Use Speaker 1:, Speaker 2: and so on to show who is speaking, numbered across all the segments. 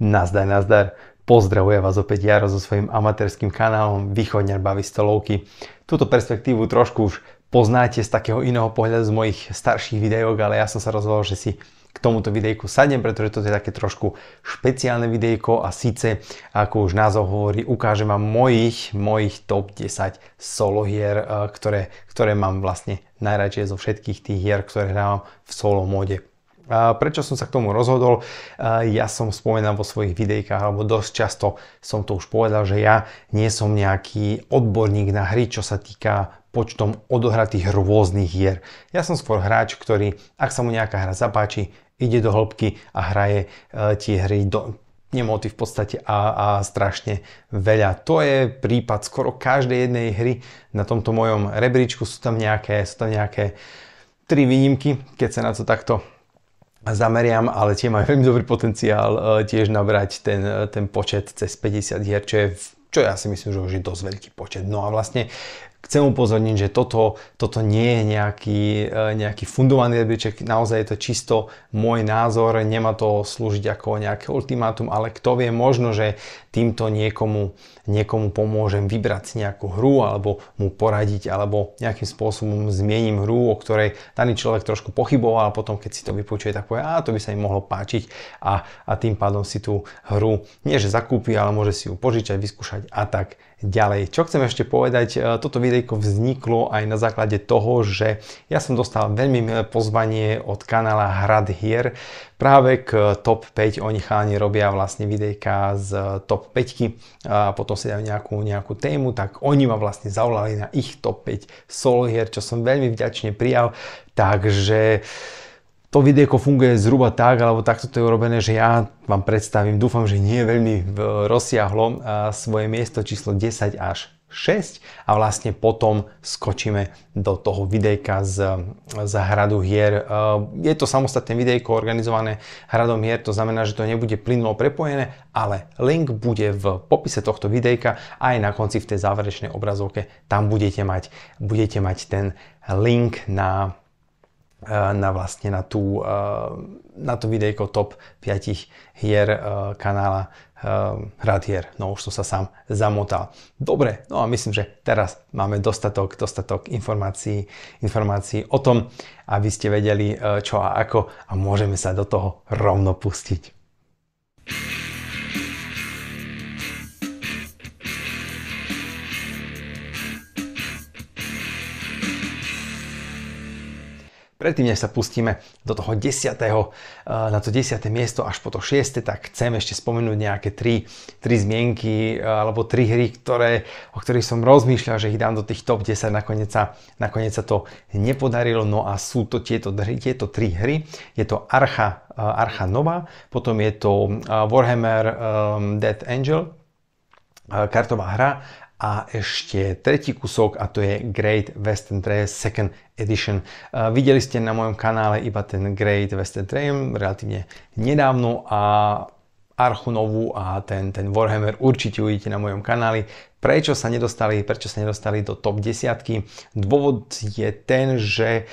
Speaker 1: Nazdar, nazdar. Pozdravuje vás opäť Jaro so svojím amatérským kanálom Východňar baví stolovky. Túto perspektívu trošku už poznáte z takého iného pohľadu z mojich starších videok, ale ja som sa rozhodol, že si k tomuto videjku sadnem, pretože toto je také trošku špeciálne videjko a síce, ako už názov hovorí, ukážem vám mojich, mojich top 10 solo hier, eh, ktoré, ktoré mám vlastne najradšie zo všetkých tých hier, ktoré hrávam v solo mode. Prečo som sa k tomu rozhodol? Ja som spomenal vo svojich videjkách, alebo dosť často som to už povedal, že ja nie som nejaký odborník na hry, čo sa týka počtom odohratých rôznych hier. Ja som skôr hráč, ktorý, ak sa mu nejaká hra zapáči, ide do hĺbky a hraje e, tie hry do, nemoty v podstate a, a strašne veľa. To je prípad skoro každej jednej hry. Na tomto mojom rebríčku sú tam nejaké, sú tam nejaké tri výnimky, keď sa na to takto zameriam, ale tie majú veľmi dobrý potenciál e, tiež nabrať ten, e, ten počet cez 50 hier, čo je čo ja si myslím, že už je dosť veľký počet. No a vlastne chcem upozorniť, že toto, toto nie je nejaký, e, nejaký fundovaný rebríček, naozaj je to čisto môj názor, nemá to slúžiť ako nejaké ultimátum, ale kto vie, možno, že týmto niekomu, niekomu pomôžem vybrať si nejakú hru alebo mu poradiť alebo nejakým spôsobom zmiením hru, o ktorej daný človek trošku pochyboval a potom keď si to vypočuje, tak povie, a to by sa im mohlo páčiť a, a tým pádom si tú hru nie že zakúpi, ale môže si ju požičať, vyskúšať a tak ďalej. Čo chcem ešte povedať, e, toto videjko vzniklo aj na základe toho, že ja som dostal veľmi milé e, pozvanie od kanála Hrad hier, práve k eh, top 5. Oni cháni robia vlastne videjka z eh, top 5 a potom si dajú nejakú, nejakú tému, tak oni ma vlastne zavolali na ich top 5 hier, čo som veľmi vďačne prijal. Takže to videjko funguje zhruba tak, alebo takto to je urobené, že ja vám predstavím, dúfam, že nie veľmi eh, rozsiahlo svoje miesto číslo 10 až 6 a vlastne potom skočíme do toho videjka z, z hradu hier. E, je to samostatné videjko organizované hradom hier, to znamená, že to nebude plynulo prepojené, ale link bude v popise tohto videjka a aj na konci v tej záverečnej obrazovke tam budete mať, budete mať ten link na, e, na vlastne na tú, e, na to videjko top 5 hier kanála Ehm, hier. No už som sa sám zamotal. Dobre, no a myslím, že teraz máme dostatok, dostatok informácií, informácií o tom, aby ste vedeli eh, čo a ako a môžeme sa do toho rovno pustiť. Predtým, než sa pustíme do toho 10. Eh, na to 10. miesto až po to 6. tak chcem ešte spomenúť nejaké 3, 3 zmienky eh, alebo 3 hry, ktoré, o ktorých som rozmýšľal, že ich dám do tých top 10, nakoniec sa, nakoniec sa to nepodarilo. No a sú to tieto, tieto 3 hry. Je to Archa, eh, Archa Nova, potom je to Warhammer Dead Angel, kartová hra a ešte tretí kusok a to je Great Western Trail Second Edition. E, videli ste na mojom kanále iba ten Great Western Trail relatívne nedávno a novú a ten, ten Warhammer určite uvidíte na mojom kanáli. Prečo sa nedostali, prečo sa nedostali do top 10? Dôvod je ten, že,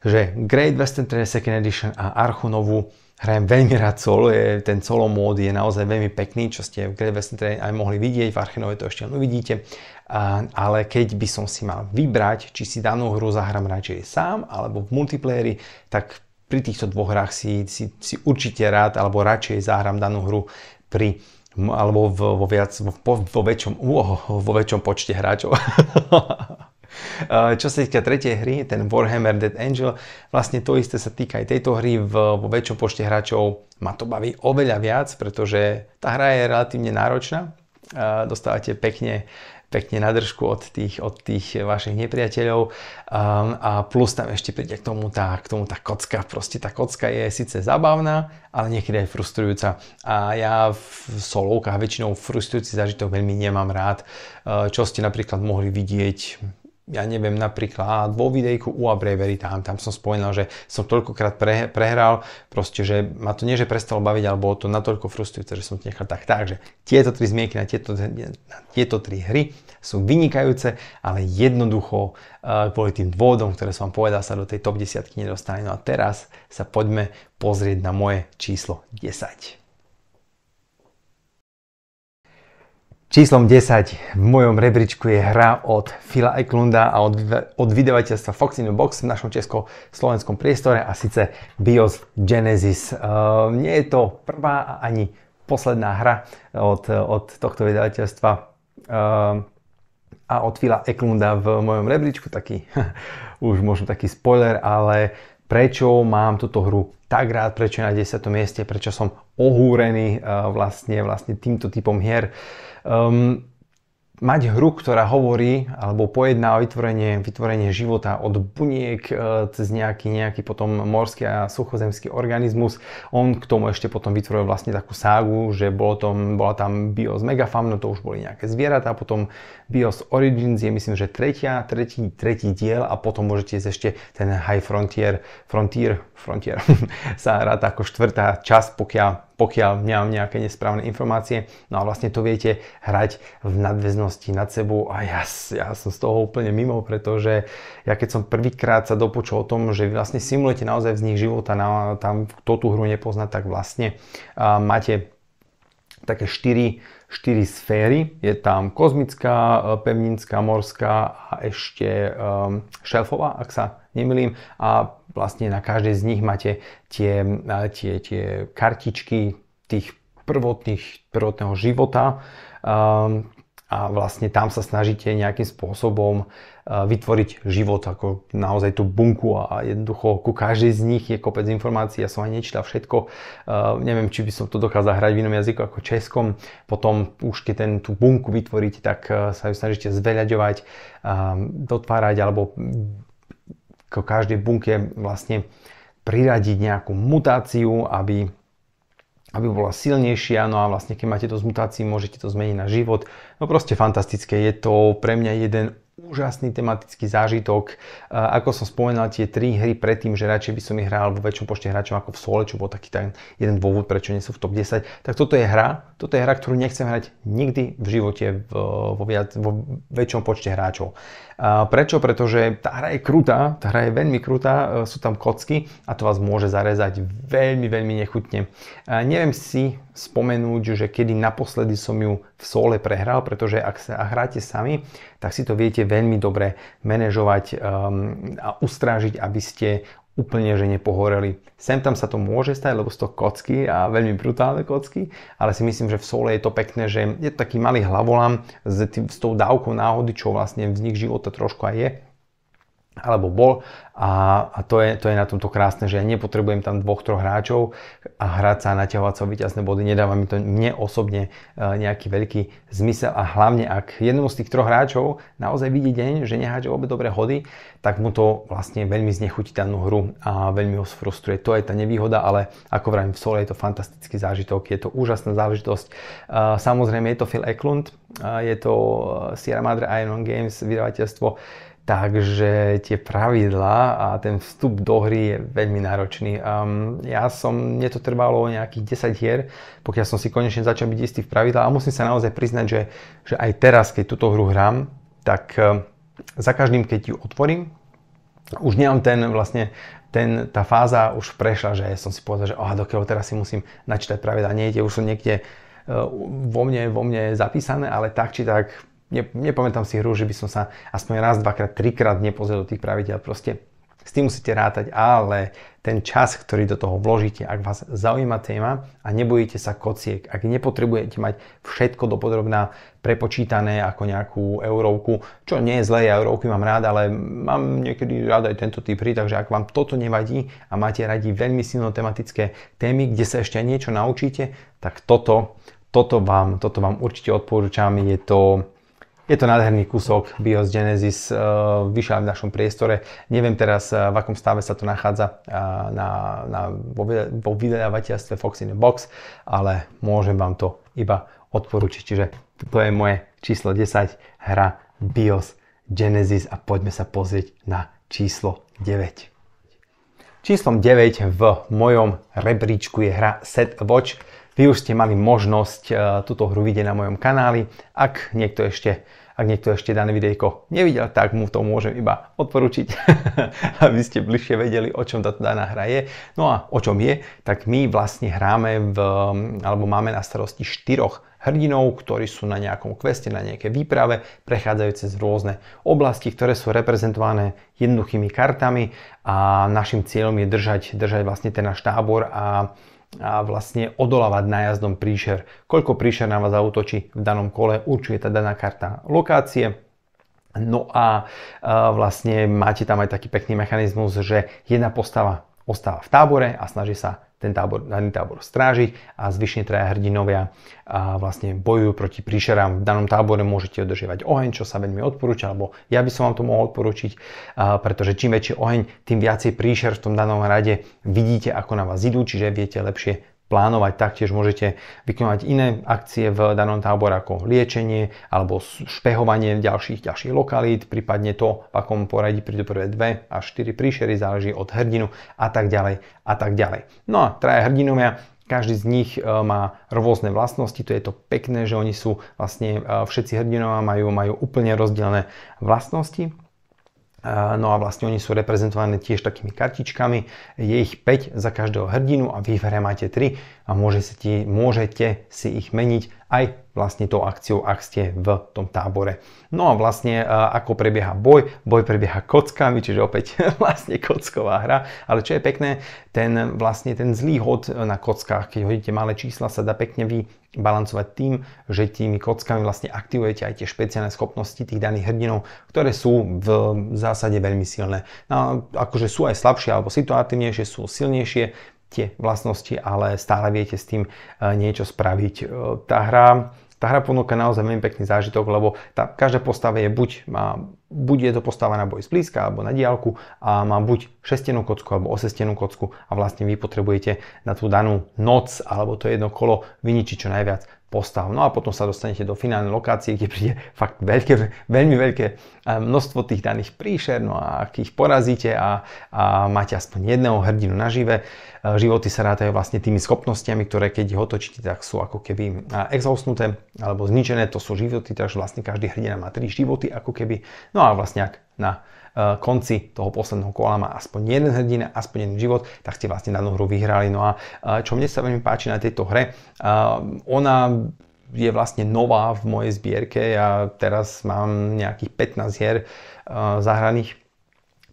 Speaker 1: že Great Western Trail Second Edition a novú Hrajem veľmi rád solo, je, ten solo mód je naozaj veľmi pekný, čo ste v Great Western aj mohli vidieť, v Archenove to ešte len uvidíte. A, ale keď by som si mal vybrať, či si danú hru zahrám radšej sám alebo v multiplayeri, tak pri týchto dvoch hrách si, si, si určite rád alebo radšej zahrám danú hru pri alebo vo, vo, viac, vo, vo, väčšom, oh, vo väčšom počte hráčov. Eh, čo sa týka tretej hry, ten Warhammer Dead Angel, vlastne to isté sa týka aj tejto hry v, vo väčšom počte hráčov. Ma to baví oveľa viac, pretože tá hra je relatívne náročná. Eh, dostávate pekne pekne na držku od tých, od tých vašich nepriateľov um, a plus tam ešte príde k tomu, tá, k tomu tá kocka. Proste tá kocka je síce zabavná, ale niekedy aj frustrujúca. A ja v solovkách väčšinou frustrujúci zažitok veľmi nemám rád, eh, čo ste napríklad mohli vidieť ja neviem, napríklad vo videjku u Abrevery, tam, tam som spomínal, že som toľkokrát pre, prehral, proste, že ma to nie, že prestalo baviť, alebo to natoľko frustrujúce, že som to nechal tak. Takže tieto tri zmienky na tieto, na tieto tri hry sú vynikajúce, ale jednoducho eh, kvôli tým dôvodom, ktoré som vám povedal, sa do tej top 10 nedostane. No a teraz sa poďme pozrieť na moje číslo 10. Číslom 10 v mojom rebríčku je hra od Fila Eklunda a od, od vydavateľstva the Box v našom československom priestore a síce BIOS Genesis. Uh, nie je to prvá a ani posledná hra od, od tohto vydavateľstva uh, a od Fila Eklunda v mojom rebríčku, taký už možno taký spoiler, ale prečo mám túto hru tak rád, prečo je na 10. mieste, prečo som ohúrený eh, vlastne, vlastne týmto typom hier. Um, mať hru, ktorá hovorí alebo pojedná o vytvorenie, vytvorenie života od buniek e, cez nejaký, nejaký potom morský a suchozemský organizmus. On k tomu ešte potom vytvoril vlastne takú ságu, že bolo tom, bola tam Bios no to už boli nejaké zvieratá, potom Bios Origins je myslím, že tretia, tretí, tretí diel a potom môžete ísť ešte ten High Frontier, Frontier, Frontier sa rád ako štvrtá časť, pokiaľ pokiaľ nemám nejaké nesprávne informácie. No a vlastne to viete hrať v nadväznosti nad sebou a ja, ja som z toho úplne mimo, pretože ja keď som prvýkrát sa dopočul o tom, že vy vlastne simulujete naozaj vznik života, na, tam kto tú hru nepozná, tak vlastne uh, máte také 4, 4 sféry. Je tam kozmická, e, pevninská, morská a ešte um, šelfová, ak sa nemýlim. A vlastne na každej z nich máte tie, eh, tie, tie kartičky tých prvotných, prvotného života um, a vlastne tam sa snažíte nejakým spôsobom eh, vytvoriť život, ako naozaj tú bunku a jednoducho ku každej z nich je kopec informácií, ja som aj nečítal všetko, eh, neviem, či by som to dokázal hrať v inom jazyku ako českom, potom už keď ten, tú bunku vytvoríte, tak sa ju snažíte zveľaďovať, ehm, dotvárať alebo k každej bunke vlastne priradiť nejakú mutáciu, aby, aby bola silnejšia. No a vlastne keď máte to z mutácií, môžete to zmeniť na život. No proste fantastické. Je to pre mňa jeden úžasný tematický zážitok. E, ako som spomenal, tie tri hry predtým, že radšej by som ich hral vo väčšom počte hráčov ako v sole, čo bol taký ten jeden dôvod, prečo nie sú v top 10, tak toto je hra, toto je hra, ktorú nechcem hrať nikdy v živote e, vo, viac, vo väčšom počte hráčov. E, prečo? Pretože tá hra je krutá, tá hra je veľmi krutá, sú tam kocky a to vás môže zarezať veľmi, veľmi nechutne. Neviem si spomenúť, že kedy naposledy som ju v sole prehral, pretože ak sa hráte sami, tak si to viete veľmi dobre manažovať um, a ustrážiť, aby ste úplne že nepohoreli. Sem tam sa to môže stať, lebo sú to kocky a veľmi brutálne kocky, ale si myslím, že v sole je to pekné, že je to taký malý hlavolám s, tým, s tou dávkou náhody, čo vlastne vznik života trošku aj je, alebo bol a, a to, je, to je na tomto krásne, že ja nepotrebujem tam dvoch, troch hráčov a hrať sa a naťahovať sa o víťazné body, nedáva mi to mne osobne e, nejaký veľký zmysel a hlavne ak jednomu z tých troch hráčov naozaj vidí deň, že neháče obe dobré hody, tak mu to vlastne veľmi znechutí danú hru a veľmi ho sfrustruje. To je tá nevýhoda, ale ako vravím, v sole je to fantastický zážitok, je to úžasná záležitosť. E, samozrejme je to Phil Eklund, e, je to Sierra Madre Iron Games, vydavateľstvo Takže tie pravidlá a ten vstup do hry je veľmi náročný. Um, ja som, mne to trvalo nejakých 10 hier, pokiaľ som si konečne začal byť istý v pravidlách a musím sa naozaj priznať, že, že aj teraz, keď túto hru hrám, tak um, za každým, keď ju otvorím, už nemám ten vlastne ten, tá fáza už prešla, že som si povedal, že oh, dokiaľ teraz si musím načítať pravidla, nejde, už sú niekde e, vo mne, vo mne zapísané, ale tak či tak ne, nepamätám si hru, že by som sa aspoň raz, dvakrát, trikrát nepozrel do tých pravidel. Proste s tým musíte rátať, ale ten čas, ktorý do toho vložíte, ak vás zaujíma téma a nebojíte sa kociek, ak nepotrebujete mať všetko dopodrobná prepočítané ako nejakú eurovku, čo nie je zlé, ja eurovky mám rád, ale mám niekedy rád aj tento typ hry, takže ak vám toto nevadí a máte radi veľmi silno tematické témy, kde sa ešte niečo naučíte, tak toto, toto, vám, toto vám určite odporúčam, je to je to nádherný kúsok BIOS Genesis, eh, vyšľa v našom priestore. Neviem teraz, eh, v akom stave sa to nachádza eh, na, na, vo, vo vydavateľstve Fox in the Box, ale môžem vám to iba odporúčiť. Čiže to je moje číslo 10, hra BIOS Genesis a poďme sa pozrieť na číslo 9. Číslom 9 v mojom rebríčku je hra Set Watch vy už ste mali možnosť e, túto hru vidieť na mojom kanáli. Ak niekto ešte ak niekto ešte dané videjko nevidel, tak mu to môžem iba odporučiť, aby ste bližšie vedeli, o čom táto daná hra je. No a o čom je, tak my vlastne hráme v, alebo máme na starosti štyroch hrdinov, ktorí sú na nejakom kveste, na nejaké výprave, prechádzajú cez rôzne oblasti, ktoré sú reprezentované jednoduchými kartami a našim cieľom je držať, držať vlastne ten náš tábor a a vlastne odolávať nájazdom príšer. Koľko príšer na vás zautočí v danom kole, určuje tá daná karta lokácie. No a e, vlastne máte tam aj taký pekný mechanizmus, že jedna postava ostáva v tábore a snaží sa ten tábor, daný tábor strážiť a zvyšne traja hrdinovia a vlastne bojujú proti príšerám. V danom tábore môžete udržiavať oheň, čo sa veľmi odporúča, alebo ja by som vám to mohol odporučiť, pretože čím väčší oheň, tým viacej príšer v tom danom rade vidíte, ako na vás idú, čiže viete lepšie plánovať. Taktiež môžete vykonávať iné akcie v danom tábore ako liečenie alebo špehovanie ďalších ďalších lokalít, prípadne to, v akom poradí prídu prvé dve až štyri príšery, záleží od hrdinu a tak ďalej a tak ďalej. No a traja hrdinovia každý z nich e, má rôzne vlastnosti, to je to pekné, že oni sú vlastne e, všetci hrdinovia majú, majú úplne rozdielne vlastnosti No a vlastne oni sú reprezentované tiež takými kartičkami. Je ich 5 za každého hrdinu a vy v hre máte 3 a môžete, môžete si ich meniť aj vlastne tou akciou, ak ste v tom tábore. No a vlastne ako prebieha boj, boj prebieha kockami, čiže opäť vlastne kocková hra, ale čo je pekné, ten vlastne ten zlý hod na kockách, keď hodíte malé čísla, sa dá pekne vy balancovať tým, že tými kockami vlastne aktivujete aj tie špeciálne schopnosti tých daných hrdinov, ktoré sú v zásade veľmi silné. No, akože sú aj slabšie alebo situatívnejšie, sú silnejšie tie vlastnosti, ale stále viete s tým eh, niečo spraviť. Eh, tá hra tá hra ponúka naozaj veľmi pekný zážitok, lebo tá, každá postava je buď, má, buď je to postava na boj zblízka alebo na diálku a má buď šestenú kocku alebo osestenú kocku a vlastne vy potrebujete na tú danú noc alebo to jedno kolo vyničiť čo najviac postav. No a potom sa dostanete do finálnej lokácie, kde príde fakt veľké, veľmi veľké e, množstvo tých daných príšer, no a ak ich porazíte a, a máte aspoň jedného hrdinu nažive, e, životy sa rátajú vlastne tými schopnostiami, ktoré keď ich otočíte, tak sú ako keby e, exhaustnuté alebo zničené, to sú životy, takže vlastne každý hrdina má tri životy ako keby. No a vlastne ak na E, konci toho posledného kola má aspoň jeden hrdina, aspoň jeden život, tak ste vlastne danú hru vyhrali. No a e, čo mne sa veľmi páči na tejto hre, e, ona je vlastne nová v mojej zbierke. Ja teraz mám nejakých 15 hier zahraných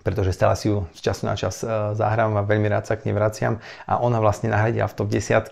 Speaker 1: pretože stále si ju z času na čas e, zahrám a veľmi rád sa k nej vraciam a ona vlastne nahradia v top 10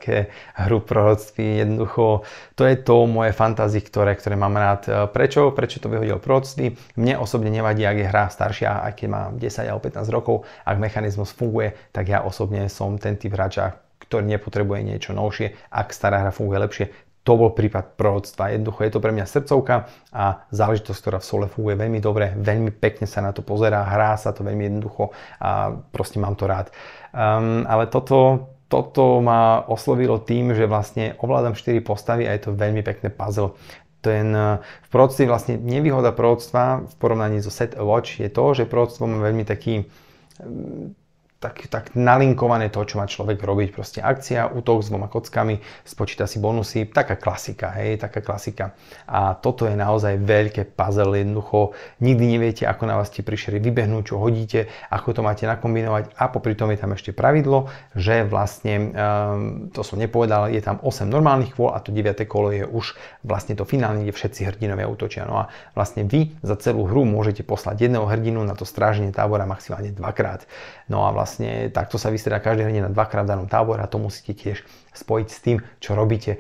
Speaker 1: hru proroctví jednoducho to je to moje fantázie, ktoré, ktoré mám rád. E, prečo? Prečo to vyhodil proroctví? Mne osobne nevadí, ak je hra staršia, aj keď má 10 alebo 15 rokov, ak mechanizmus funguje, tak ja osobne som ten typ hráča, ktorý nepotrebuje niečo novšie. Ak stará hra funguje lepšie, to bol prípad prorodstva. Jednoducho je to pre mňa srdcovka a záležitosť, ktorá v sole funguje veľmi dobre, veľmi pekne sa na to pozerá, hrá sa to veľmi jednoducho a proste mám to rád. Um, ale toto, toto ma oslovilo tým, že vlastne ovládam 4 postavy a je to veľmi pekné puzzle ten e, v prorodstve vlastne nevýhoda prorodstva v porovnaní so set a watch je to, že prorodstvo má veľmi taký tak, tak nalinkované to, čo má človek robiť. Proste akcia, útok s dvoma kockami, spočíta si bonusy, taká klasika, hej, taká klasika. A toto je naozaj veľké puzzle, jednoducho nikdy neviete, ako na vás tie príšery vybehnú, čo hodíte, ako to máte nakombinovať a popri tom je tam ešte pravidlo, že vlastne, um, to som nepovedal, je tam 8 normálnych kôl a to 9. kolo je už vlastne to finálne, kde všetci hrdinovia útočia. No a vlastne vy za celú hru môžete poslať jedného hrdinu na to stráženie tábora maximálne dvakrát. No a vlastne vlastne takto sa vystrieda každý hrdina dvakrát v danom tábore a to musíte tiež spojiť s tým, čo robíte.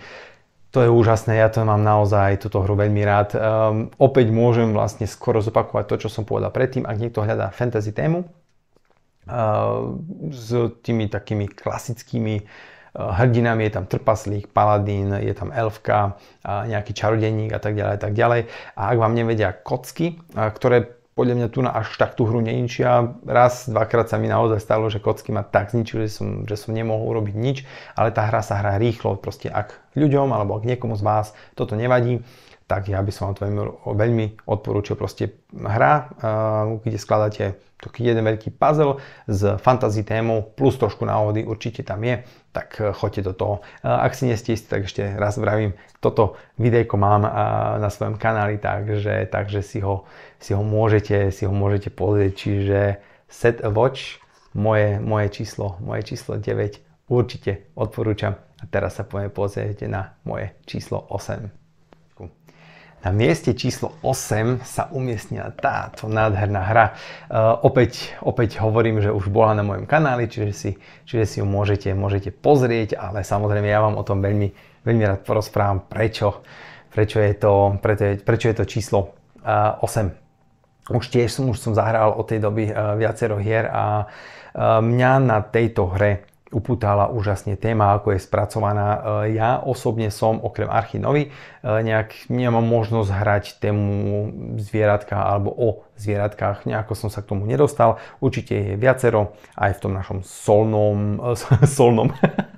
Speaker 1: To je úžasné, ja to mám naozaj túto hru veľmi rád. Um, opäť môžem vlastne skoro zopakovať to, čo som povedal predtým, ak niekto hľadá fantasy tému uh, s tými takými klasickými eh, hrdinami, je tam trpaslík, paladín, je tam elfka, eh, nejaký čarodeník a tak ďalej tak ďalej. A ak vám nevedia kocky, eh, ktoré podľa mňa tu na až tak tú hru neničia. Raz, dvakrát sa mi naozaj stalo, že kocky ma tak zničili, že som, že som nemohol urobiť nič, ale tá hra sa hrá rýchlo. Proste ak ľuďom alebo ak niekomu z vás toto nevadí, tak ja by som vám to veľmi, veľmi odporúčil. Proste hra, eh, kde skladáte taký jeden veľký puzzle s fantasy témou plus trošku náhody určite tam je, tak eh, choďte do toho. Eh, ak si nie istí, tak ešte raz vravím, toto videjko mám na svojom kanáli, takže, takže si, ho, si, ho môžete, si ho môžete pozrieť, čiže set watch, moje, moje číslo, moje číslo 9 určite odporúčam. A teraz sa poďme pozrieť na moje číslo 8. Na mieste číslo 8 sa umiestnila táto nádherná hra. E, opäť, opäť hovorím, že už bola na mojom kanáli, čiže si, čiže si ju môžete, môžete pozrieť, ale samozrejme ja vám o tom veľmi, veľmi rád porozprávam, prečo, prečo, je to, prečo, je, prečo je to číslo 8. E, už tiež som, už som zahral od tej doby e, viacero hier a e, mňa na tejto hre upútala úžasne téma, ako je spracovaná. E, ja osobne som okrem Archinovi, e, nejak nemám možnosť hrať tému zvieratka alebo o zvieratkách. Nejako som sa k tomu nedostal. Určite je viacero aj v tom našom solnom, e, solnom,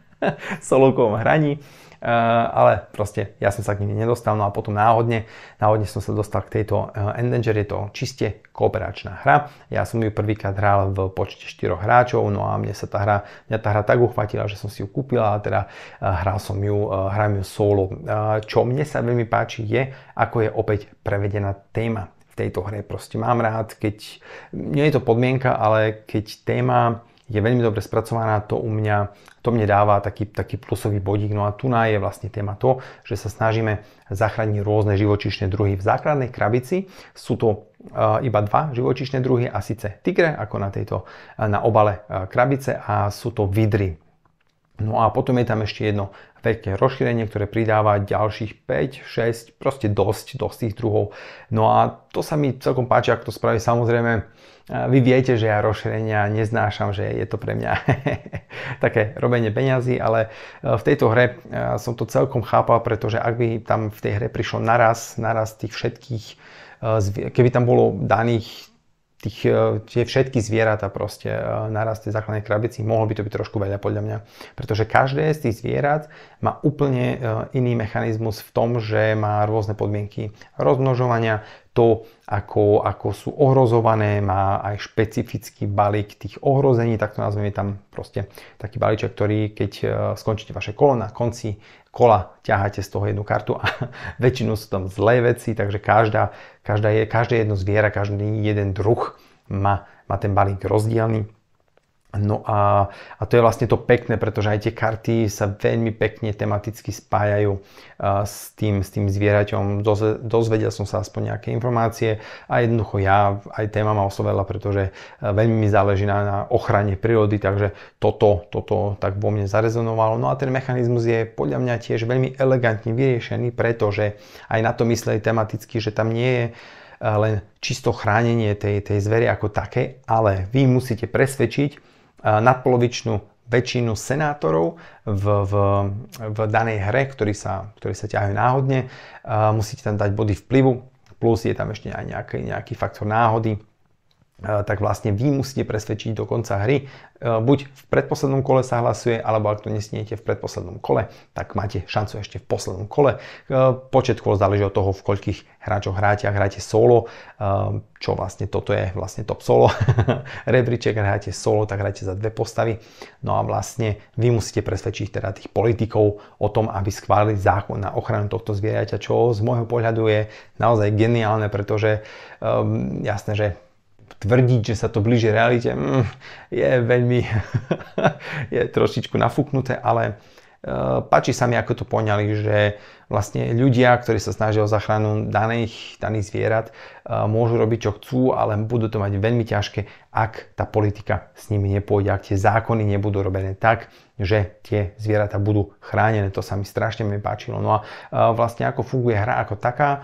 Speaker 1: solokovom hraní. Eh, ale proste ja som sa k nimi nedostal. No a potom náhodne, náhodne som sa dostal k tejto eh, Endanger, je to čiste kooperačná hra. Ja som ju prvýkrát hral v počte 4 hráčov, no a mne sa tá hra, mňa tá hra tak uchvatila, že som si ju kúpila a teda eh, hral som ju, hrám ju solo. Čo mne sa veľmi páči je, ako je opäť prevedená téma v tejto hre. Proste mám rád, keď, nie je to podmienka, ale keď téma je veľmi dobre spracovaná, to u mňa, to mne dáva taký, taký plusový bodík. No a tu na je vlastne téma to, že sa snažíme zachrániť rôzne živočíšne druhy. V základnej krabici sú to e, iba dva živočíšne druhy a síce tigre, ako na tejto e, na obale e, krabice a sú to vidry. No a potom je tam ešte jedno veľké rozšírenie, ktoré pridáva ďalších 5, 6, proste dosť, dosť tých druhov. No a to sa mi celkom páči, ako to spraví. Samozrejme, eh, vy viete, že ja rozšírenia neznášam, že je to pre mňa také robenie peňazí, ale eh, v tejto hre eh, som to celkom chápal, pretože ak by tam v tej hre prišlo naraz, naraz tých všetkých, keby tam bolo daných tých, e, tie všetky zvieratá proste e, naraz tej základnej krabici, mohlo by to byť trošku veľa podľa mňa. Pretože každé z tých zvierat má úplne e, iný mechanizmus v tom, že má rôzne podmienky rozmnožovania, to, ako, ako sú ohrozované, má aj špecifický balík tých ohrození, tak to nazveme tam proste taký balíček, ktorý keď skončíte vaše kolo na konci kola ťaháte z toho jednu kartu a väčšinou sú tam zlé veci, takže každá, každá je, každé jedno zviera, každý jeden druh má, má ten balík rozdielný. No a, a to je vlastne to pekné, pretože aj tie karty sa veľmi pekne tematicky spájajú s tým, s tým zvieraťom. Dozvedel som sa aspoň nejaké informácie a jednoducho ja aj téma ma oslovila, pretože e, veľmi mi záleží na, na ochrane prírody, takže toto, toto tak vo mne zarezonovalo. No a ten mechanizmus je podľa mňa tiež veľmi elegantne vyriešený, pretože aj na to mysleli tematicky, že tam nie je e, len čisto chránenie tej, tej zvery ako také, ale vy musíte presvedčiť, nadpolovičnú väčšinu senátorov v, v, v danej hre, ktorí sa, ktorí sa ťahajú náhodne. Musíte tam dať body vplyvu, plus je tam ešte aj nejaký, nejaký faktor náhody E, tak vlastne vy musíte presvedčiť do konca hry. E, buď v predposlednom kole sa hlasuje, alebo ak to nesniete v predposlednom kole, tak máte šancu ešte v poslednom kole. E, počet kôl záleží od toho, v koľkých hráčoch hráte. Ak hráte solo, čo vlastne toto je vlastne top solo, rebríček, hráte solo, tak hráte za dve postavy. No a vlastne vy musíte presvedčiť teda tých politikov o tom, aby schválili zákon na ochranu tohto zvieraťa, čo z môjho pohľadu je naozaj geniálne, pretože um, jasné, že tvrdiť, že sa to blíži realite, mm, je veľmi je trošičku nafúknuté, ale Eh, páči sa mi, ako to poňali, že vlastne ľudia, ktorí sa snažia o záchranu daných, daných zvierat, eh, môžu robiť čo chcú, ale budú to mať veľmi ťažké, ak tá politika s nimi nepôjde, ak tie zákony nebudú robené tak, že tie zvieratá budú chránené. To sa mi strašne mi páčilo. No a eh, vlastne ako funguje hra ako taká,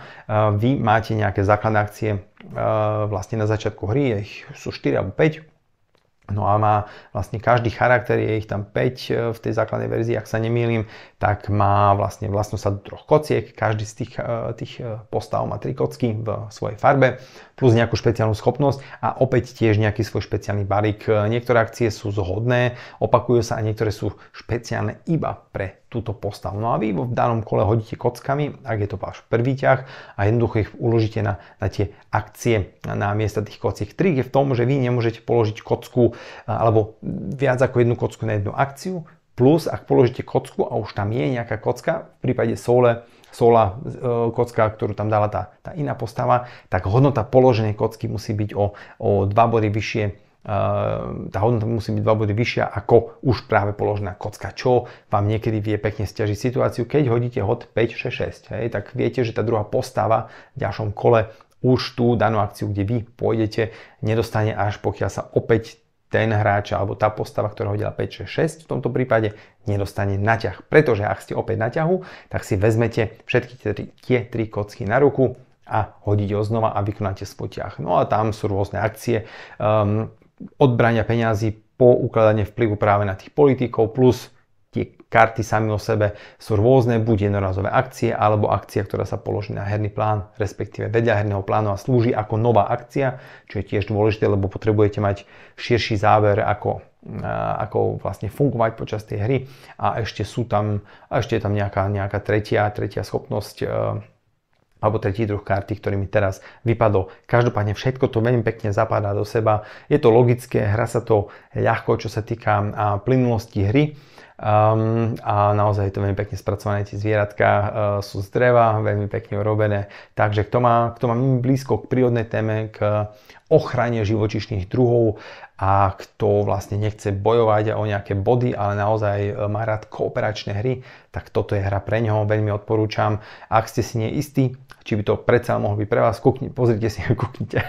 Speaker 1: vy máte nejaké základné akcie vlastne na začiatku hry, ich sú 4 alebo 5, No a má vlastne každý charakter, je ich tam 5 e, v tej základnej verzii, ak sa nemýlim, tak má vlastne vlastnosť sa troch kociek, každý z tých, e, tých e, postav má tri kocky v svojej farbe, plus nejakú špeciálnu schopnosť a opäť tiež nejaký svoj špeciálny balík. Niektoré akcie sú zhodné, opakujú sa a niektoré sú špeciálne iba pre túto postavu. No a vy v danom kole hodíte kockami, ak je to váš prvý ťah a jednoducho ich uložíte na, na tie akcie na miesta tých kociek. Trik je v tom, že vy nemôžete položiť kocku alebo viac ako jednu kocku na jednu akciu, plus ak položíte kocku a už tam je nejaká kocka, v prípade sole, sola e, kocka, ktorú tam dala tá, tá iná postava, tak hodnota položenej kocky musí byť o, o dva body vyššie Ehm, tá hodnota musí byť 2 body vyššia ako už práve položená kocka, čo vám niekedy vie pekne stiažiť situáciu. Keď hodíte hod 5, 6, 6, hej, tak viete, že tá druhá postava v ďalšom kole už tú danú akciu, kde vy pôjdete, nedostane až pokiaľ sa opäť ten hráč alebo tá postava, ktorá hodila 5, 6, 6 v tomto prípade nedostane na ťah. Pretože ak ste opäť na ťahu, tak si vezmete všetky tie, tie tri kocky na ruku a hodíte ho znova a vykonáte svoj ťah. No a tam sú rôzne akcie. Um, odbrania peňazí po ukladanie vplyvu práve na tých politikov plus tie karty sami o sebe sú rôzne, buď jednorazové akcie alebo akcia, ktorá sa položí na herný plán, respektíve vedľa herného plánu a slúži ako nová akcia, čo je tiež dôležité, lebo potrebujete mať širší záver ako ako vlastne fungovať počas tej hry a ešte sú tam, a ešte je tam nejaká, nejaká tretia, tretia schopnosť e, alebo tretí druh karty, ktorý mi teraz vypadol. Každopádne všetko to veľmi pekne zapadá do seba. Je to logické, hra sa to ľahko, čo sa týka plynulosti hry. Um, a naozaj je to veľmi pekne spracované, tie zvieratka uh, sú z dreva, veľmi pekne urobené. Takže kto má, kto má blízko k prírodnej téme, k ochrane živočišných druhov a kto vlastne nechce bojovať o nejaké body, ale naozaj e, má rád kooperačné hry, tak toto je hra pre neho, veľmi odporúčam. Ak ste si neistí, či by to predsa mohol byť pre vás. Kukni, pozrite si, kuknite,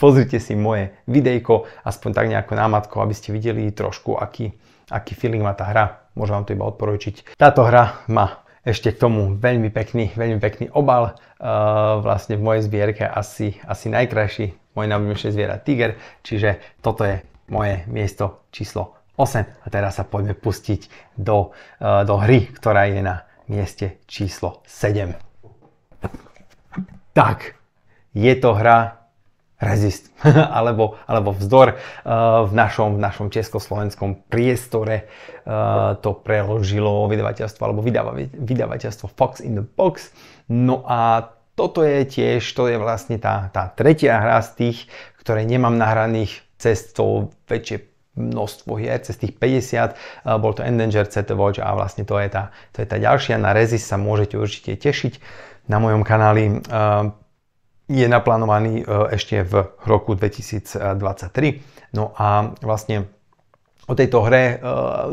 Speaker 1: pozrite si moje videjko, aspoň tak nejako námatko, aby ste videli trošku, aký, aký feeling má tá hra. Môžem vám to iba odporučiť. Táto hra má ešte k tomu veľmi pekný, veľmi pekný obal. E, vlastne v mojej zbierke asi, asi najkrajší môj najbližšie zviera tiger, čiže toto je moje miesto číslo 8. A teraz sa poďme pustiť do, e, do hry, ktorá je na mieste číslo 7 tak, je to hra rezist alebo, alebo vzdor. Eh, v našom, v našom československom priestore eh, to preložilo vydavateľstvo alebo vydava, vydavateľstvo Fox in the Box. No a toto je tiež, to je vlastne tá, tá tretia hra z tých, ktoré nemám nahraných cez to väčšie množstvo hier, cez tých 50, eh, bol to Endanger, CT Watch a vlastne to je tá, to je tá ďalšia. Na Resist sa môžete určite tešiť na mojom kanáli eh, je naplánovaný eh, ešte v roku 2023. No a vlastne o tejto hre eh,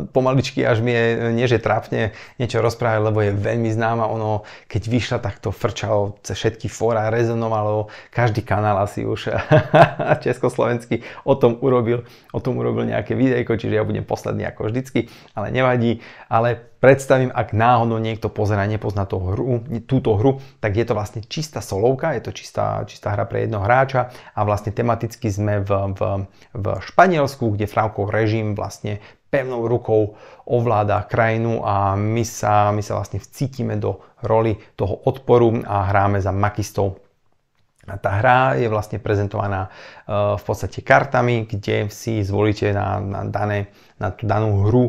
Speaker 1: pomaličky až mi je, nie že trápne niečo rozprávať, lebo je veľmi známa. Ono, keď vyšla, tak to frčalo cez všetky fóra, rezonovalo. Každý kanál asi už československý o tom urobil, o tom urobil nejaké videjko, čiže ja budem posledný ako vždycky, ale nevadí. Ale predstavím, ak náhodou niekto pozera, nepozná tú hru, túto hru, tak je to vlastne čistá solovka, je to čistá, čistá hra pre jednoho hráča a vlastne tematicky sme v, v, v Španielsku, kde Frankov režim vlastne pevnou rukou ovláda krajinu a my sa, my sa vlastne vcítime do roli toho odporu a hráme za makistov a tá hra je vlastne prezentovaná eh, v podstate kartami, kde si zvolíte na, na, dané, na tú danú hru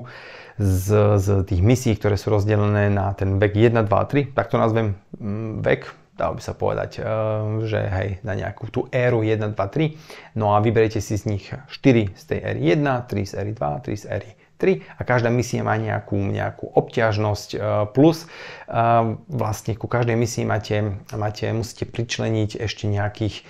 Speaker 1: z, z tých misií, ktoré sú rozdelené na ten vek 1, 2 3. Tak to nazvem mm, vek, dalo by sa povedať, eh, že hej, na nejakú tú éru 1, 2, 3. No a vyberiete si z nich 4 z tej éry 1, 3 z éry 2, 3 z éry 3 a každá misia má nejakú, nejakú obťažnosť e, plus e, vlastne ku každej misii máte, máte, musíte pričleniť ešte nejakých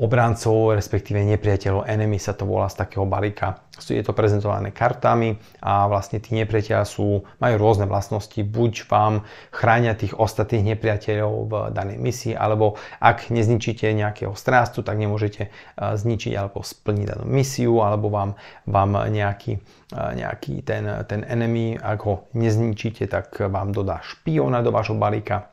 Speaker 1: obrancov, respektíve nepriateľov, enemy sa to volá z takého balíka. Je to prezentované kartami a vlastne tí nepriateľa sú, majú rôzne vlastnosti, buď vám chránia tých ostatných nepriateľov v danej misii, alebo ak nezničíte nejakého strástu, tak nemôžete e, zničiť alebo splniť danú misiu, alebo vám, vám nejaký, e, nejaký ten, ten enemy, ak ho nezničíte, tak vám dodá špiona do vášho balíka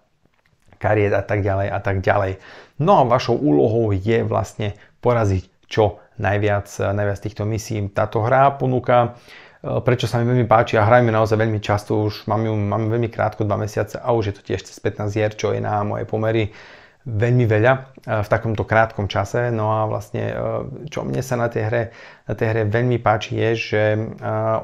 Speaker 1: kariet a tak ďalej a tak ďalej. No a vašou úlohou je vlastne poraziť čo najviac, eh, najviac týchto misií. Táto hra ponúka eh, prečo sa mi veľmi páči a hrajme naozaj veľmi často, už mám ju mám veľmi krátko, 2 mesiace a už je to tiež cez 15 hier, čo je na moje pomery veľmi veľa eh, v takomto krátkom čase. No a vlastne, čo mne sa na tej hre, na tej hre veľmi páči je, že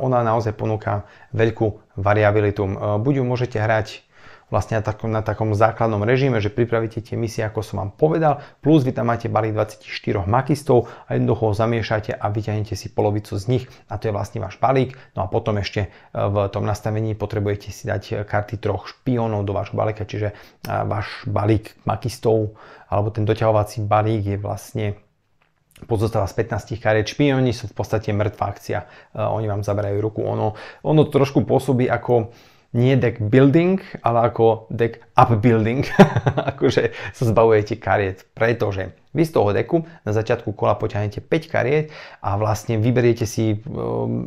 Speaker 1: ona naozaj ponúka veľkú variabilitu. Buď ju môžete hrať vlastne na takom, na takom základnom režime, že pripravíte tie misie, ako som vám povedal, plus vy tam máte balík 24 makistov a jednoducho ho zamiešate a vyťahnete si polovicu z nich a to je vlastne váš balík. No a potom ešte e, v tom nastavení potrebujete si dať e, karty troch špiónov do vášho balíka, čiže e, váš balík makistov alebo ten doťahovací balík je vlastne pozostáva z 15 kariet. Špioni sú v podstate mŕtva akcia. Oni vám zaberajú ruku. Ono, ono trošku pôsobí ako nie deck building, ale ako deck upbuilding, akože sa zbavujete kariet, pretože vy z toho deku na začiatku kola poťahnete 5 kariet a vlastne vyberiete si, e,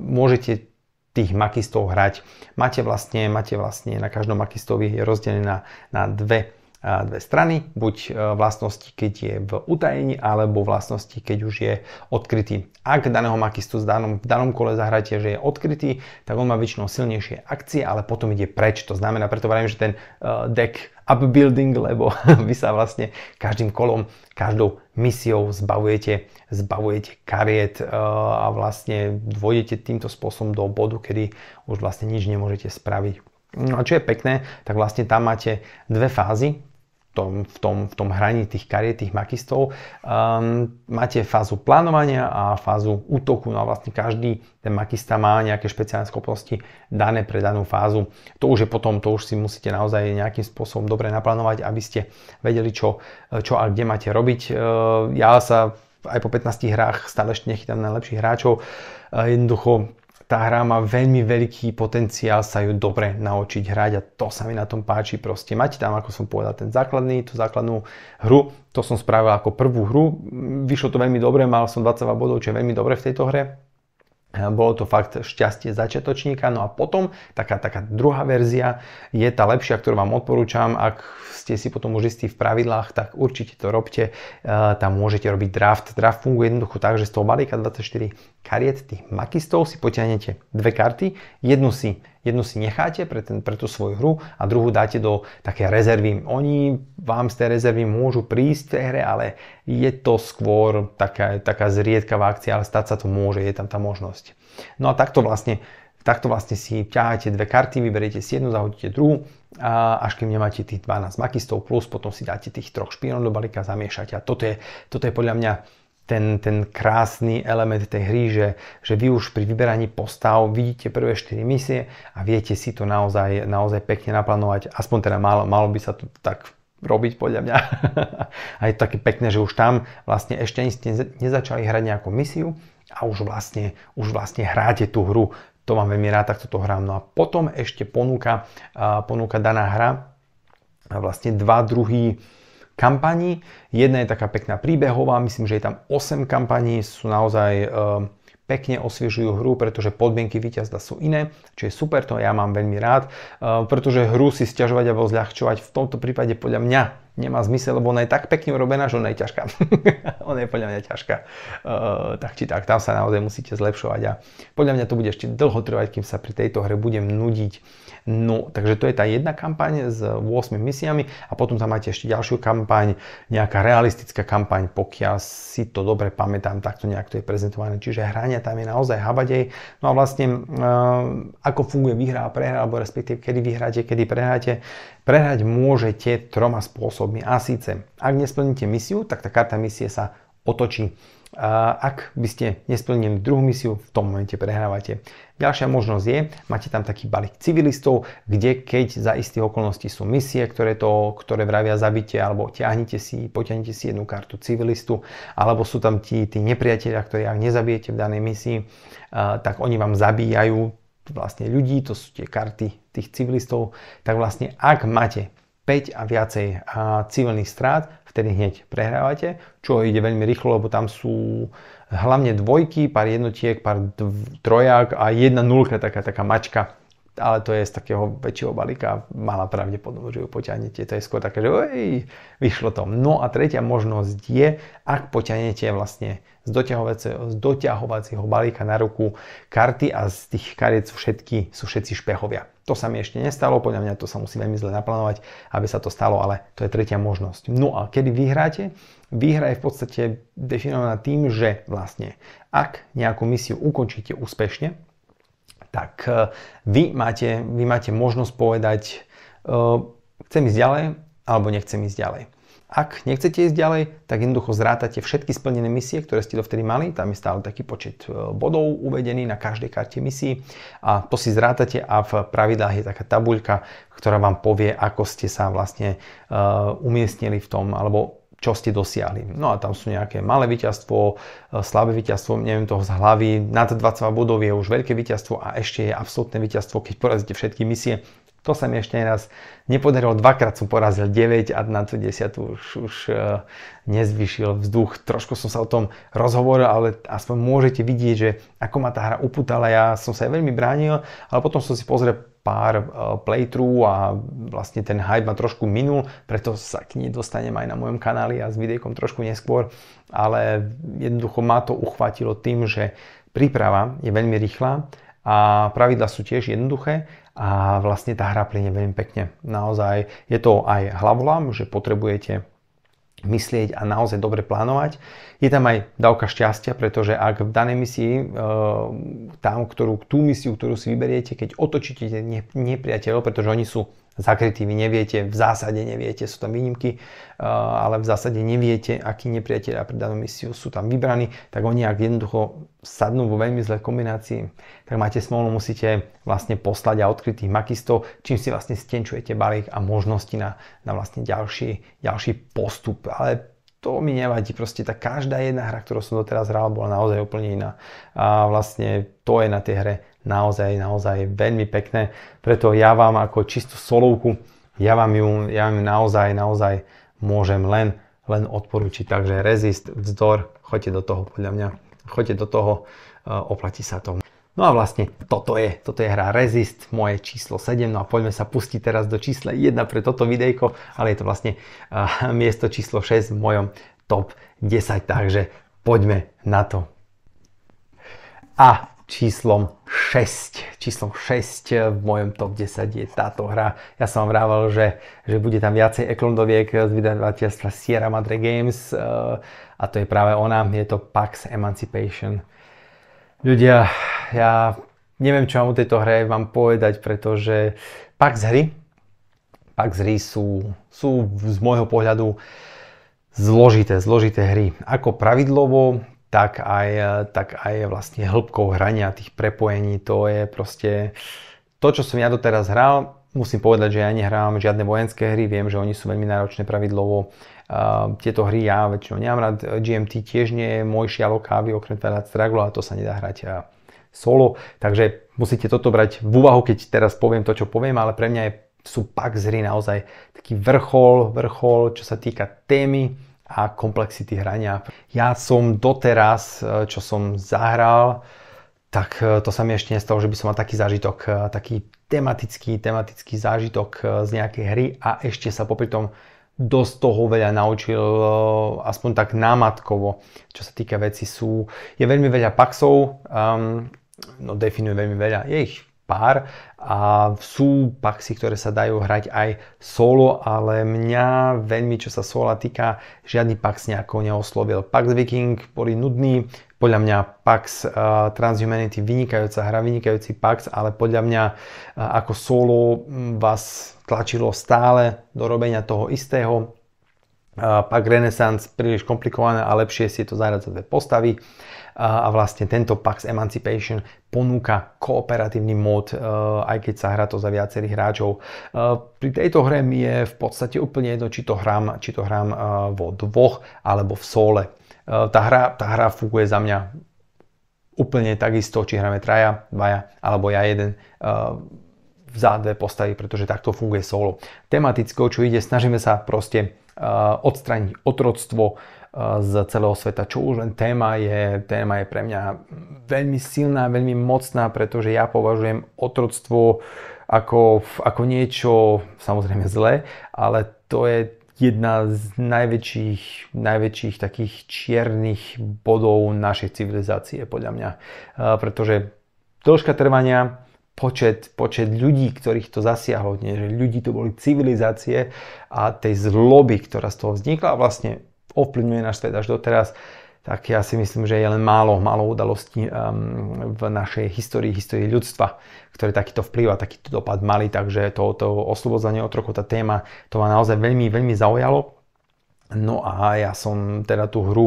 Speaker 1: môžete tých makistov hrať. Máte vlastne, máte vlastne na každom makistovi je rozdelené na, na dve dve strany, buď e, vlastnosti, keď je v utajení, alebo vlastnosti, keď už je odkrytý. Ak daného makistu v danom, kole zahráte, že je odkrytý, tak on má väčšinou silnejšie akcie, ale potom ide preč. To znamená, preto vravím, že ten e, deck upbuilding, lebo vy sa vlastne každým kolom, každou misiou zbavujete, zbavujete kariet e, a vlastne dvojdete týmto spôsobom do bodu, kedy už vlastne nič nemôžete spraviť. No a čo je pekné, tak vlastne tam máte dve fázy tom, v, tom, v tom hraní tých kariet, tých makistov. Um, ehm, máte fázu plánovania a fázu útoku. No a vlastne každý ten makista má nejaké špeciálne schopnosti dané pre danú fázu. To už je potom, to už si musíte naozaj nejakým spôsobom dobre naplánovať, aby ste vedeli, čo, čo a kde máte robiť. Ehm, ja sa aj po 15 hrách stále ešte nechytám najlepších hráčov. Ehm, jednoducho tá hra má veľmi veľký potenciál sa ju dobre naučiť hrať a to sa mi na tom páči proste. Máte tam, ako som povedal, ten základný, tú základnú hru, to som spravil ako prvú hru, vyšlo to veľmi dobre, mal som 22 bodov, čo je veľmi dobre v tejto hre, bolo to fakt šťastie začiatočníka. No a potom taká, taká druhá verzia je tá lepšia, ktorú vám odporúčam. Ak ste si potom už istí v pravidlách, tak určite to robte. E, tam môžete robiť draft. Draft funguje jednoducho tak, že z toho balíka 24 kariet tých makistov si potiahnete dve karty. Jednu si Jednu si necháte pre, ten, pre tú svoju hru a druhú dáte do také rezervy. Oni vám z tej rezervy môžu prísť v tej hre, ale je to skôr taká, taká zriedkavá akcia, ale stať sa to môže, je tam tá možnosť. No a takto vlastne, takto vlastne si ťaháte dve karty, vyberiete si jednu, zahodíte druhú a až kým nemáte tých 12 makistov plus, potom si dáte tých troch špírov do balíka, zamiešate. A toto je, toto je podľa mňa ten, ten krásny element tej hry, že, že vy už pri vyberaní postav vidíte prvé 4 misie a viete si to naozaj, naozaj pekne naplánovať. Aspoň teda malo, malo by sa to tak robiť podľa mňa. a je to také pekné, že už tam vlastne ešte ani ste nezačali hrať nejakú misiu a už vlastne, už vlastne hráte tú hru. To mám veľmi rád, tak toto hrám. No a potom ešte ponúka, uh, ponúka daná hra vlastne dva druhy kampaní. Jedna je taká pekná príbehová, myslím, že je tam 8 kampaní, sú naozaj e, pekne osviežujú hru, pretože podmienky víťazda sú iné, čo je super, to ja mám veľmi rád, e, pretože hru si stiažovať alebo zľahčovať v tomto prípade podľa mňa nemá zmysel, lebo ona je tak pekne urobená, že ona je ťažká. ona je podľa mňa ťažká. E, tak či tak, tam sa naozaj musíte zlepšovať a podľa mňa to bude ešte dlho trvať, kým sa pri tejto hre budem nudiť. No, takže to je tá jedna kampaň s 8 misiami a potom tam máte ešte ďalšiu kampaň, nejaká realistická kampaň, pokiaľ si to dobre pamätám, takto nejak to je prezentované. Čiže hrania tam je naozaj habadej. No a vlastne, e, ako funguje výhra a prehra, alebo respektíve kedy vyhráte, kedy prehráte, prehrať môžete troma spôsobmi. A síce, ak nesplníte misiu, tak tá karta misie sa otočí ak by ste nesplnili druhú misiu, v tom momente prehrávate. Ďalšia možnosť je, máte tam taký balík civilistov, kde keď za istých okolností sú misie, ktoré, to, ktoré vravia zabite, alebo ťahnite si, poťahnite si jednu kartu civilistu, alebo sú tam tí, tí nepriatelia, ktorí ak nezabijete v danej misii, tak oni vám zabíjajú vlastne ľudí, to sú tie karty tých civilistov, tak vlastne ak máte 5 a viacej civilných strát, vtedy hneď prehrávate, čo ide veľmi rýchlo, lebo tam sú hlavne dvojky, pár jednotiek, pár dv- trojak a jedna nulka, taká, taká mačka ale to je z takého väčšieho balíka malá pravdepodobnosť, že ju potiahnete. To je skôr také, že oj, vyšlo to. No a tretia možnosť je, ak poťahnete vlastne z doťahovacieho, z doťahovacieho balíka na ruku karty a z tých kariet sú, všetky, sú všetci špehovia. To sa mi ešte nestalo, podľa mňa to sa musí veľmi zle naplánovať, aby sa to stalo, ale to je tretia možnosť. No a kedy vyhráte? Výhra je v podstate definovaná tým, že vlastne ak nejakú misiu ukončíte úspešne, tak eh, vy máte, vy máte možnosť povedať eh, chcem ísť ďalej alebo nechcem ísť ďalej. Ak nechcete ísť ďalej, tak jednoducho zrátate všetky splnené misie, ktoré ste dovtedy mali. Tam je stále taký počet eh, bodov uvedený na každej karte misií. A to si zrátate a v pravidlách je taká tabuľka, ktorá vám povie, ako ste sa vlastne umiestnili v tom, alebo čo ste dosiahli. No a tam sú nejaké malé víťazstvo, e, slabé víťazstvo, neviem toho z hlavy, nad 20 bodov je už veľké víťazstvo a ešte je absolútne víťazstvo, keď porazíte všetky misie. To sa mi ešte raz nepodarilo, dvakrát som porazil 9 a na tú 10 už, už e, nezvyšil vzduch. Trošku som sa o tom rozhovoril, ale aspoň môžete vidieť, že ako ma tá hra uputala. Ja som sa aj veľmi bránil, ale potom som si pozrel pár e, playthrough a vlastne ten hype ma trošku minul, preto sa k ní dostanem aj na mojom kanáli a s videjkom trošku neskôr, ale jednoducho ma to uchvátilo tým, že príprava je veľmi rýchla a pravidla sú tiež jednoduché a vlastne tá hra plinie veľmi pekne. Naozaj je to aj hlavolám, že potrebujete myslieť a naozaj dobre plánovať. Je tam aj dávka šťastia, pretože ak v danej misii, e, tam, ktorú, tú misiu, ktorú si vyberiete, keď otočíte nepriateľov, pretože oni sú zakrytý, Vy neviete, v zásade neviete, sú tam výnimky, eh, ale v zásade neviete, akí nepriatelia pre danú misiu sú tam vybraní, tak oni ak jednoducho sadnú vo veľmi zlej kombinácii, tak máte smolu, musíte vlastne poslať a odkryť tých makistov, čím si vlastne stenčujete balík a možnosti na, na vlastne ďalší, ďalší postup. Ale to mi nevadí. Proste tá každá jedna hra, ktorú som doteraz hral, bola naozaj úplne iná. A vlastne to je na tej hre naozaj, naozaj veľmi pekné. Preto ja vám ako čistú solovku, ja vám ju, ja vám ju naozaj, naozaj môžem len, len odporúčiť. Takže rezist, vzdor, choďte do toho podľa mňa. Choďte do toho, e, oplatí sa to. No a vlastne toto je, toto je hra Resist, moje číslo 7, no a poďme sa pustiť teraz do čísla 1 pre toto videjko, ale je to vlastne uh, miesto číslo 6 v mojom top 10, takže poďme na to. A číslom 6. Číslom 6 v mojom top 10 je táto hra. Ja som vám vrával, že, že bude tam viacej Eklondoviek z vydavateľstva Sierra Madre Games uh, a to je práve ona, je to Pax Emancipation Ľudia, ja neviem, čo vám o tejto hre vám povedať, pretože Pax hry, Pax hry sú, sú z môjho pohľadu zložité, zložité hry. Ako pravidlovo, tak aj, tak aj vlastne hĺbkou hrania, tých prepojení, to je proste to, čo som ja doteraz hral, Musím povedať, že ja nehrám žiadne vojenské hry, viem, že oni sú veľmi náročné pravidlovo. Uh, tieto hry ja väčšinou nemám rád. GMT tiež nie je môj kávy, okrem teda Stragula, to sa nedá hrať uh, solo. Takže musíte toto brať v úvahu, keď teraz poviem to, čo poviem, ale pre mňa je, sú pak z hry naozaj taký vrchol, vrchol, čo sa týka témy a komplexity hrania. Ja som doteraz, e, čo som zahral, tak e, to sa mi ešte nestalo, že by som mal taký zážitok, e, taký tematický, tematický zážitok eh, z nejakej hry a ešte sa popri tom dosť toho veľa naučil, eh, aspoň tak námatkovo, čo sa týka veci sú. Je veľmi veľa paxov, um, no definuje veľmi veľa, je ich pár a sú paxy, ktoré sa dajú hrať aj solo, ale mňa veľmi, čo sa sola týka, žiadny pax nejako neoslovil. Pax Viking boli nudní, podľa mňa Pax uh, Transhumanity vynikajúca hra, vynikajúci Pax, ale podľa mňa uh, ako solo hm, vás tlačilo stále do robenia toho istého. Uh, Pak Renaissance príliš komplikované a lepšie si to zahrať za dve postavy a vlastne tento Pax Emancipation ponúka kooperatívny mód, aj keď sa hrá to za viacerých hráčov. Pri tejto hre mi je v podstate úplne jedno, či to hrám, či to hrám vo dvoch alebo v sole. Eh, tá hra, tá hra funguje za mňa úplne takisto, či hráme traja, dvaja alebo ja jeden eh, za dve postavy, pretože takto funguje solo. Tematicky, čo ide, snažíme sa proste eh, odstrániť otroctvo z celého sveta, čo už len téma je, téma je pre mňa veľmi silná, veľmi mocná, pretože ja považujem otroctvo ako, ako niečo samozrejme zlé, ale to je jedna z najväčších, najväčších takých čiernych bodov našej civilizácie, podľa mňa. E, pretože dĺžka trvania, počet, počet ľudí, ktorých to zasiahlo, nie, že ľudí to boli civilizácie a tej zloby, ktorá z toho vznikla, vlastne ovplyvňuje náš svet až doteraz, tak ja si myslím, že je len málo, málo udalostí ehm, v našej histórii, histórii ľudstva, ktoré takýto vplyv a takýto dopad mali, takže to, to oslobodzanie otroku, tá téma, to ma naozaj veľmi, veľmi zaujalo. No a ja som teda tú hru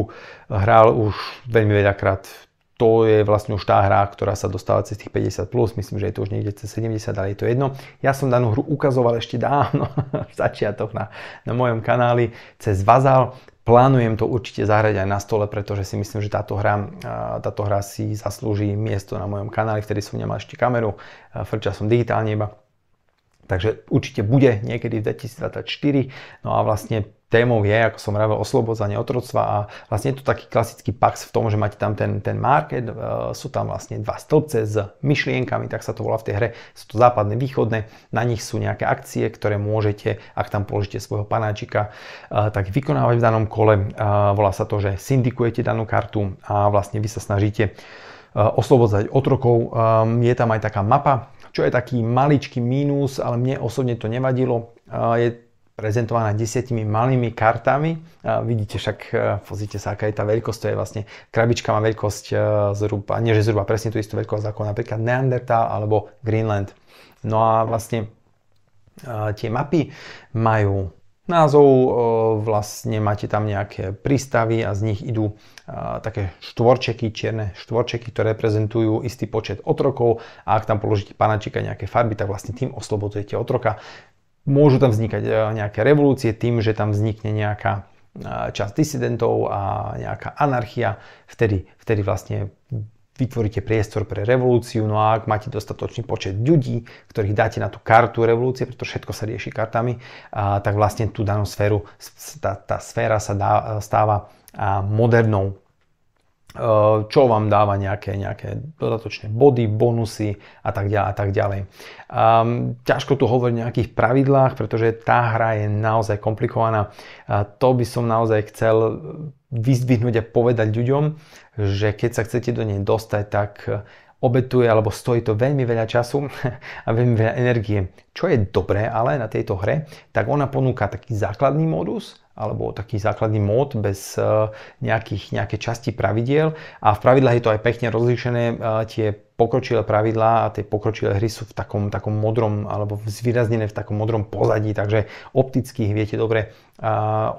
Speaker 1: hral už veľmi veľakrát. To je vlastne už tá hra, ktorá sa dostáva cez tých 50+, plus. myslím, že je to už niekde cez 70, ale je to jedno. Ja som danú hru ukazoval ešte dávno, v začiatoch na, na mojom kanáli, cez Vazal, Plánujem to určite zahrať aj na stole, pretože si myslím, že táto hra, táto hra si zaslúži miesto na mojom kanáli, vtedy som nemal ešte kameru, frča som digitálne iba. Takže určite bude niekedy v 2024. No a vlastne témou je, ako som hovoril, oslobodzanie otroctva a vlastne je to taký klasický pax v tom, že máte tam ten, ten market, e, sú tam vlastne dva stĺpce s myšlienkami, tak sa to volá v tej hre, sú to západné, východné, na nich sú nejaké akcie, ktoré môžete, ak tam položíte svojho panáčika, e, tak vykonávať v danom kole. E, volá sa to, že syndikujete danú kartu a vlastne vy sa snažíte oslobodzať otrokov. Je tam aj taká mapa, čo je taký maličký mínus, ale mne osobne to nevadilo. Je prezentovaná desiatimi malými kartami. vidíte však, e, pozrite sa, aká je tá veľkosť, to je vlastne, krabička má veľkosť e, zhruba, nie že zhruba presne tú istú veľkosť ako napríklad Neandertal alebo Greenland. No a vlastne e, tie mapy majú názov, vlastne máte tam nejaké prístavy a z nich idú také štvorčeky, čierne štvorčeky, ktoré prezentujú istý počet otrokov a ak tam položíte panačika nejaké farby, tak vlastne tým oslobodujete otroka môžu tam vznikať e, nejaké revolúcie tým, že tam vznikne nejaká e, časť disidentov a nejaká anarchia, vtedy, vtedy vlastne vytvoríte priestor pre revolúciu, no a ak máte dostatočný počet ľudí, ktorých dáte na tú kartu revolúcie, pretože všetko sa rieši kartami, a, e, tak vlastne tú danú sféru, tá, tá sféra sa dá, stáva modernou Ehm, čo vám dáva nejaké, nejaké dodatočné body, bonusy a tak ďalej. A tak ďalej. Um, ťažko tu hovoriť o nejakých pravidlách, pretože tá hra je naozaj komplikovaná. A to by som naozaj chcel vyzdvihnúť a povedať ľuďom, že keď sa chcete do nej dostať, tak obetuje alebo stojí to veľmi veľa času a veľmi veľa energie. Čo je dobré ale na tejto hre, tak ona ponúka taký základný modus alebo taký základný mód bez e, nejakých, nejaké časti pravidiel a v pravidlách je to aj pekne rozlíšené e, tie pokročilé pravidlá a tie pokročilé hry sú v takom, takom modrom alebo zvýraznené v takom modrom pozadí, takže opticky ich viete dobre e,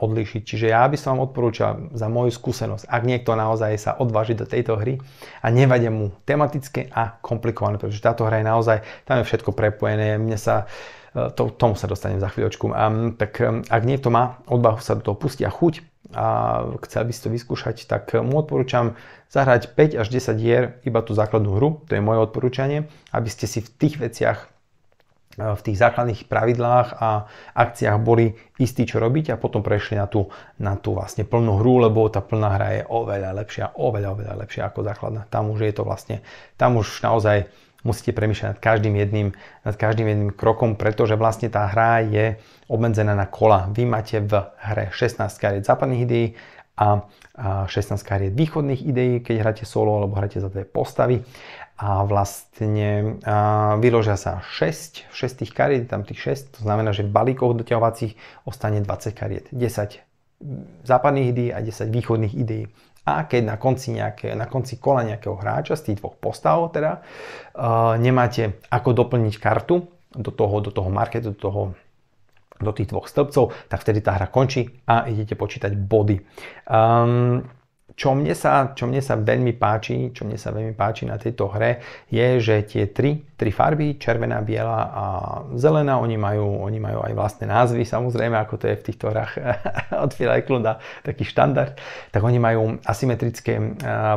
Speaker 1: odlišiť. Čiže ja by som vám odporúčal za moju skúsenosť, ak niekto naozaj sa odváži do tejto hry a nevadia mu tematické a komplikované, pretože táto hra je naozaj, tam je všetko prepojené. Mne sa uh, E, to, tomu sa dostanem za chvíľočku. Um, tak um, ak niekto má odvahu sa do toho pustiť a chuť a chcel by si to vyskúšať, tak mu odporúčam zahrať 5 až 10 hier iba tú základnú hru, to je moje odporúčanie, aby ste si v tých veciach E, v tých základných pravidlách a akciách boli istí, čo robiť a potom prešli na tú, na tú vlastne plnú hru, lebo tá plná hra je oveľa lepšia, oveľa, oveľa lepšia ako základná. Tam už je to vlastne, tam už naozaj musíte premýšľať nad každým jedným, nad každým jedným krokom, pretože vlastne tá hra je obmedzená na kola. Vy máte v hre 16 kariet západných ideí a 16 kariet východných ideí, keď hráte solo alebo hráte za dve postavy a vlastne a vyložia sa 6, 6 tých kariet, tam tých 6, to znamená, že v balíkoch doťahovacích ostane 20 kariet, 10 západných ideí a 10 východných ideí. A keď na konci, nejaké, na konci kola nejakého hráča z tých dvoch postav teda, uh, nemáte ako doplniť kartu do toho, do toho marketu, do toho do tých dvoch stĺpcov, tak vtedy tá hra končí a idete počítať body. Um, čo mne, sa, čo mne sa veľmi páči, čo mne sa veľmi páči na tejto hre, je, že tie tri, tri farby, červená, biela a zelená, oni majú, oni majú aj vlastné názvy, samozrejme, ako to je v týchto hrách od Fila Eklunda, taký štandard, tak oni majú asymetrické eh,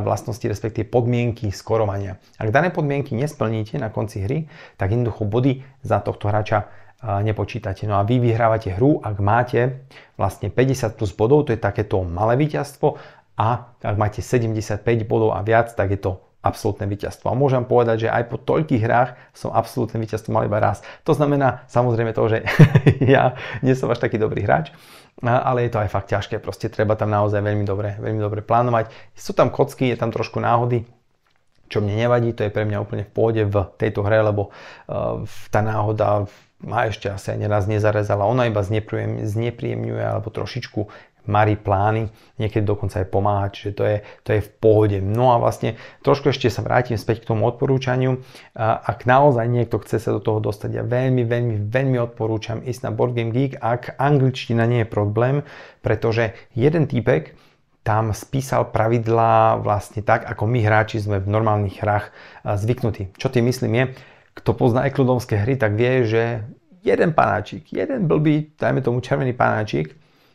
Speaker 1: vlastnosti, respektíve podmienky skorovania. Ak dané podmienky nesplníte na konci hry, tak jednoducho body za tohto hráča nepočítate. No a vy vyhrávate hru, ak máte vlastne 50 plus bodov, to je takéto malé víťazstvo a ak máte 75 bodov a viac, tak je to absolútne víťazstvo. A môžem povedať, že aj po toľkých hrách som absolútne víťazstvo mal iba raz. To znamená samozrejme to, že ja nie som až taký dobrý hráč, ale je to aj fakt ťažké. Proste treba tam naozaj veľmi dobre, veľmi dobre plánovať. Sú tam kocky, je tam trošku náhody, čo mne nevadí, to je pre mňa úplne v pôde v tejto hre, lebo e, tá náhoda ma ešte asi ani raz nezarezala. Ona iba znepríjemňuje alebo trošičku marí plány, niekedy dokonca aj pomáha, čiže to je, to je v pohode. No a vlastne trošku ešte sa vrátim späť k tomu odporúčaniu. Ak naozaj niekto chce sa do toho dostať, ja veľmi, veľmi, veľmi odporúčam ísť na Board Game Geek, ak angličtina nie je problém, pretože jeden týpek tam spísal pravidlá vlastne tak, ako my hráči sme v normálnych hrách zvyknutí. Čo tým myslím je, kto pozná eklodonské hry, tak vie, že jeden panáčik, jeden blbý, dajme tomu červený panáčik,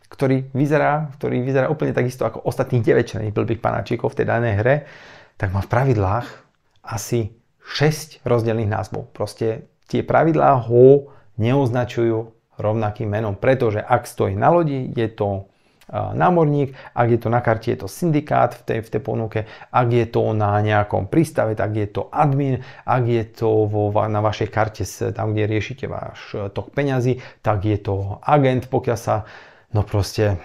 Speaker 1: ktorý vyzerá, ktorý vyzerá úplne takisto ako ostatných 9 červených blbých panáčikov v tej danej hre, tak má v pravidlách asi 6 rozdielných názvov. Proste tie pravidlá ho neoznačujú rovnakým menom, pretože ak stojí na lodi, je to námorník, ak je to na karte, je to syndikát v tej, v tej ponuke, ak je to na nejakom prístave, tak je to admin, ak je to vo, na vašej karte tam, kde riešite váš e, tok peňazí, tak je to agent, pokiaľ sa, no proste,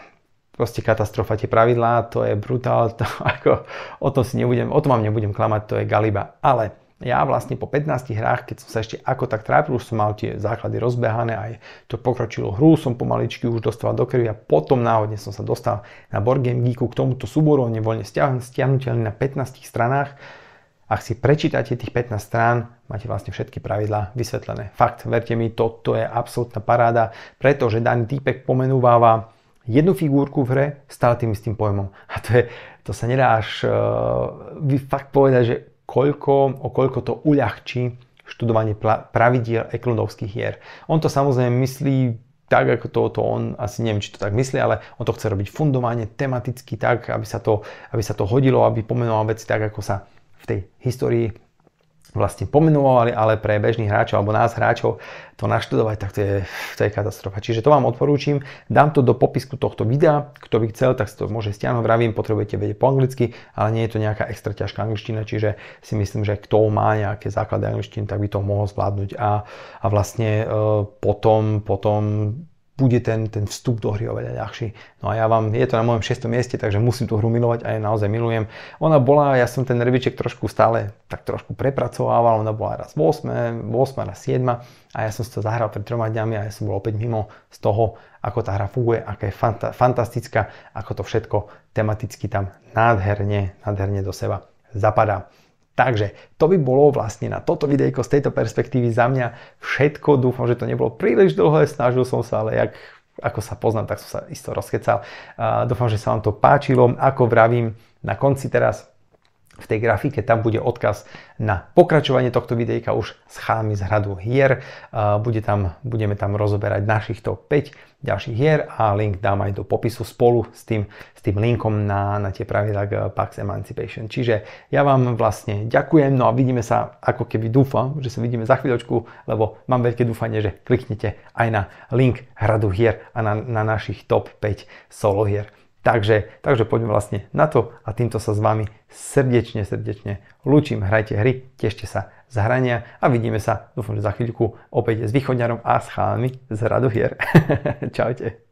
Speaker 1: proste katastrofa, tie pravidlá, to je brutál, to ako, o to si nebudem, o tom vám nebudem klamať, to je galiba, ale ja vlastne po 15 hrách, keď som sa ešte ako tak trápil, už som mal tie základy rozbehané, aj to pokročilo hru, som pomaličky už dostal do krvi a potom náhodne som sa dostal na Board Game Geeku k tomuto súboru, voľne stiahnutelný na 15 stranách. Ak si prečítate tých 15 strán, máte vlastne všetky pravidlá vysvetlené. Fakt, verte mi, toto je absolútna paráda, pretože daný týpek pomenúváva jednu figurku v hre stále tým istým pojmom. A to, je, to sa nedá až uh, fakt povedať, že koľko, o koľko to uľahčí študovanie pravidiel eklundovských hier. On to samozrejme myslí tak, ako to, to on, asi neviem, či to tak myslí, ale on to chce robiť fundovanie, tematicky tak, aby sa to, aby sa to hodilo, aby pomenoval veci tak, ako sa v tej histórii vlastne pomenovali, ale pre bežných hráčov alebo nás hráčov to naštudovať, tak to je, to je katastrofa. Čiže to vám odporúčam, dám to do popisku tohto videa, kto by chcel, tak si to môže stiahnuť, vravím, potrebujete vedieť po anglicky, ale nie je to nejaká extra ťažká angličtina, čiže si myslím, že kto má nejaké základy angličtiny, tak by to mohol zvládnuť a, a vlastne e, potom, potom bude ten, ten vstup do hry oveľa ľahší. No a ja vám, je to na mojom 6. mieste, takže musím tú hru milovať a ja naozaj milujem. Ona bola, ja som ten nerviček trošku stále tak trošku prepracovával, ona bola raz 8, 8, raz 7 a ja som si to zahral pred troma dňami a ja som bol opäť mimo z toho, ako tá hra funguje, aká je fanta- fantastická, ako to všetko tematicky tam nádherne, nádherne do seba zapadá. Takže to by bolo vlastne na toto videjko z tejto perspektívy za mňa všetko. Dúfam, že to nebolo príliš dlhé, snažil som sa, ale jak, ako sa poznám, tak som sa isto rozkecal. Uh, dúfam, že sa vám to páčilo. Ako vravím na konci teraz, v tej grafike, tam bude odkaz na pokračovanie tohto videjka už s chámy z hradu hier. Bude tam, budeme tam rozoberať našich top 5 ďalších hier a link dám aj do popisu spolu s tým, s tým linkom na, na tie pravidlá e, Pax Emancipation. Čiže ja vám vlastne ďakujem, no a vidíme sa, ako keby dúfam, že sa vidíme za chvíľočku, lebo mám veľké dúfanie, že kliknete aj na link hradu hier a na, na našich top 5 solo hier. Takže, takže poďme vlastne na to a týmto sa s vami srdečne, srdečne lúčim. Hrajte hry, tešte sa z hrania a vidíme sa, dúfam, že za chvíľku opäť s východňarom a s chalami z radu hier. Čaute.